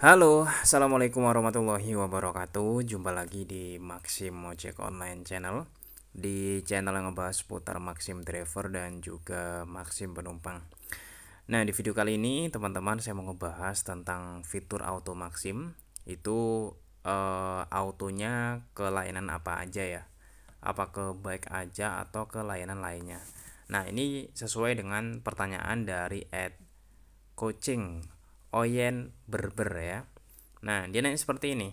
Halo, Assalamualaikum warahmatullahi wabarakatuh Jumpa lagi di Maxim Ojek Online Channel Di channel yang ngebahas seputar Maxim Driver dan juga Maxim Penumpang Nah, di video kali ini teman-teman saya mau ngebahas tentang fitur auto Maxim Itu eh, autonya ke layanan apa aja ya Apa ke baik aja atau ke layanan lainnya Nah, ini sesuai dengan pertanyaan dari Ed Coaching Oyen Berber ya. Nah, dia nanya seperti ini.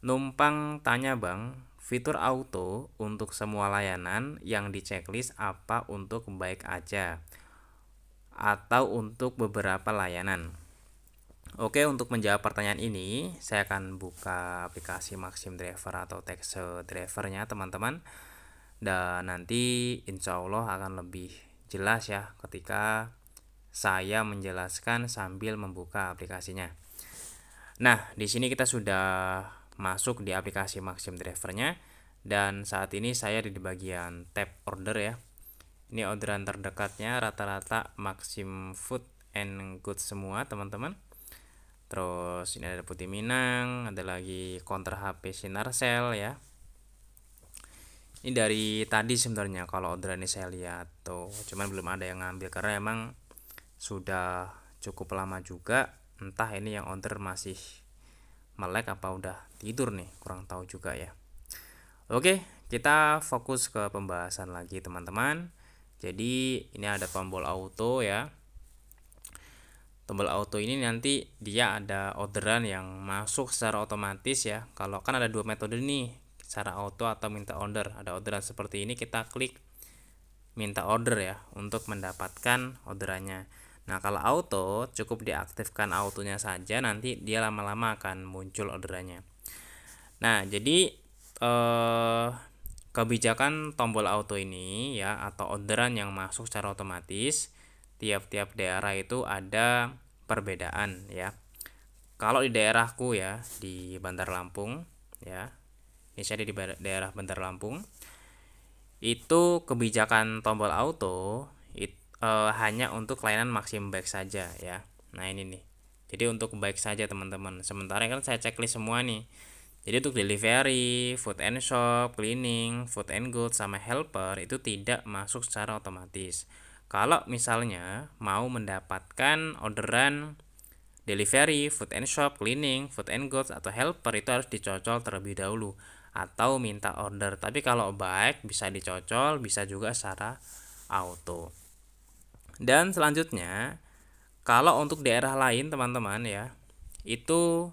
Numpang tanya bang, fitur auto untuk semua layanan yang di checklist apa untuk baik aja atau untuk beberapa layanan. Oke, untuk menjawab pertanyaan ini, saya akan buka aplikasi Maxim Driver atau driver Drivernya teman-teman. Dan nanti insya Allah akan lebih jelas ya ketika saya menjelaskan sambil membuka aplikasinya. Nah, di sini kita sudah masuk di aplikasi Maxim Drivernya dan saat ini saya di bagian tab order ya. Ini orderan terdekatnya rata-rata Maxim Food and good semua, teman-teman. Terus ini ada Putih Minang, ada lagi counter HP sinar cell ya. Ini dari tadi sebenarnya kalau orderan ini saya lihat tuh, cuman belum ada yang ngambil karena emang sudah cukup lama juga entah ini yang order masih melek apa udah tidur nih kurang tahu juga ya oke kita fokus ke pembahasan lagi teman-teman jadi ini ada tombol auto ya tombol auto ini nanti dia ada orderan yang masuk secara otomatis ya kalau kan ada dua metode nih secara auto atau minta order ada orderan seperti ini kita klik minta order ya untuk mendapatkan orderannya Nah kalau auto cukup diaktifkan autonya saja nanti dia lama-lama akan muncul orderannya. Nah jadi eh, kebijakan tombol auto ini ya atau orderan yang masuk secara otomatis tiap-tiap daerah itu ada perbedaan ya. Kalau di daerahku ya di Bandar Lampung ya ini saya di daerah Bandar Lampung itu kebijakan tombol auto uh, hanya untuk layanan maksimum baik saja ya. Nah, ini nih. Jadi untuk baik saja teman-teman. Sementara kan saya checklist semua nih. Jadi untuk delivery, food and shop, cleaning, food and goods sama helper itu tidak masuk secara otomatis. Kalau misalnya mau mendapatkan orderan delivery, food and shop, cleaning, food and goods atau helper itu harus dicocol terlebih dahulu atau minta order. Tapi kalau baik bisa dicocol, bisa juga secara auto. Dan selanjutnya, kalau untuk daerah lain teman-teman ya, itu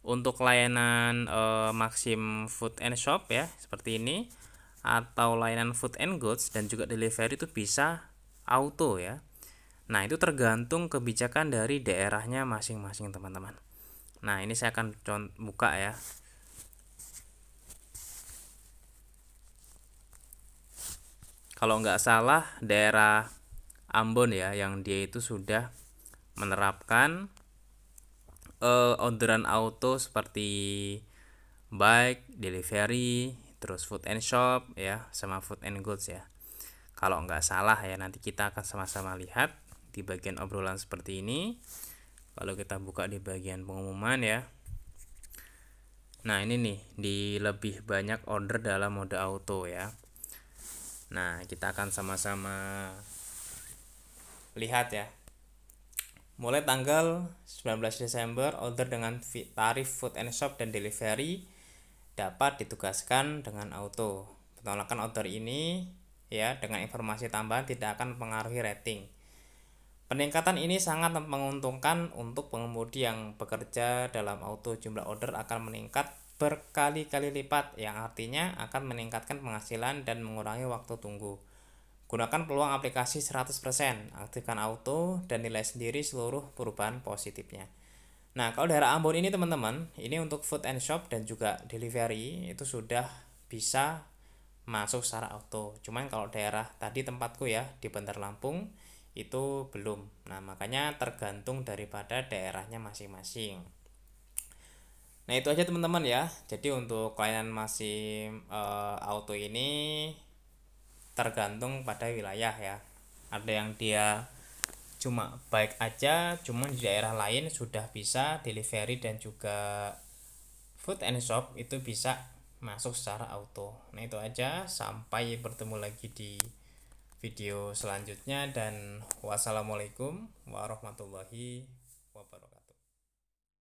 untuk layanan e, Maxim Food and Shop ya, seperti ini atau layanan food and goods dan juga delivery itu bisa auto ya. Nah, itu tergantung kebijakan dari daerahnya masing-masing teman-teman. Nah, ini saya akan buka ya. Kalau nggak salah daerah Ambon ya yang dia itu sudah menerapkan uh, orderan auto seperti bike, delivery, terus food and shop ya sama food and goods ya. Kalau nggak salah ya nanti kita akan sama-sama lihat di bagian obrolan seperti ini. Kalau kita buka di bagian pengumuman ya. Nah, ini nih di lebih banyak order dalam mode auto ya. Nah, kita akan sama-sama lihat ya mulai tanggal 19 Desember order dengan tarif food and shop dan delivery dapat ditugaskan dengan auto penolakan order ini ya dengan informasi tambahan tidak akan mempengaruhi rating Peningkatan ini sangat menguntungkan untuk pengemudi yang bekerja dalam auto jumlah order akan meningkat berkali-kali lipat yang artinya akan meningkatkan penghasilan dan mengurangi waktu tunggu. Gunakan peluang aplikasi 100%, aktifkan auto dan nilai sendiri seluruh perubahan positifnya. Nah, kalau daerah Ambon ini teman-teman, ini untuk food and shop dan juga delivery itu sudah bisa masuk secara auto. Cuman kalau daerah tadi tempatku ya di Bandar Lampung itu belum. Nah, makanya tergantung daripada daerahnya masing-masing. Nah, itu aja teman-teman ya. Jadi untuk klien masih e, auto ini tergantung pada wilayah ya ada yang dia cuma baik aja cuma di daerah lain sudah bisa delivery dan juga food and shop itu bisa masuk secara auto nah itu aja sampai bertemu lagi di video selanjutnya dan wassalamualaikum warahmatullahi